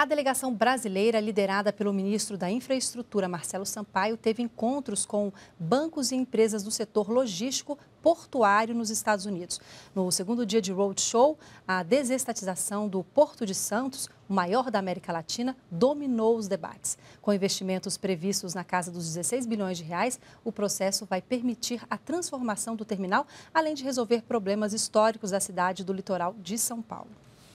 A delegação brasileira, liderada pelo ministro da Infraestrutura, Marcelo Sampaio, teve encontros com bancos e empresas do setor logístico portuário nos Estados Unidos. No segundo dia de roadshow, a desestatização do Porto de Santos, o maior da América Latina, dominou os debates. Com investimentos previstos na casa dos 16 bilhões de reais, o processo vai permitir a transformação do terminal, além de resolver problemas históricos da cidade do litoral de São Paulo.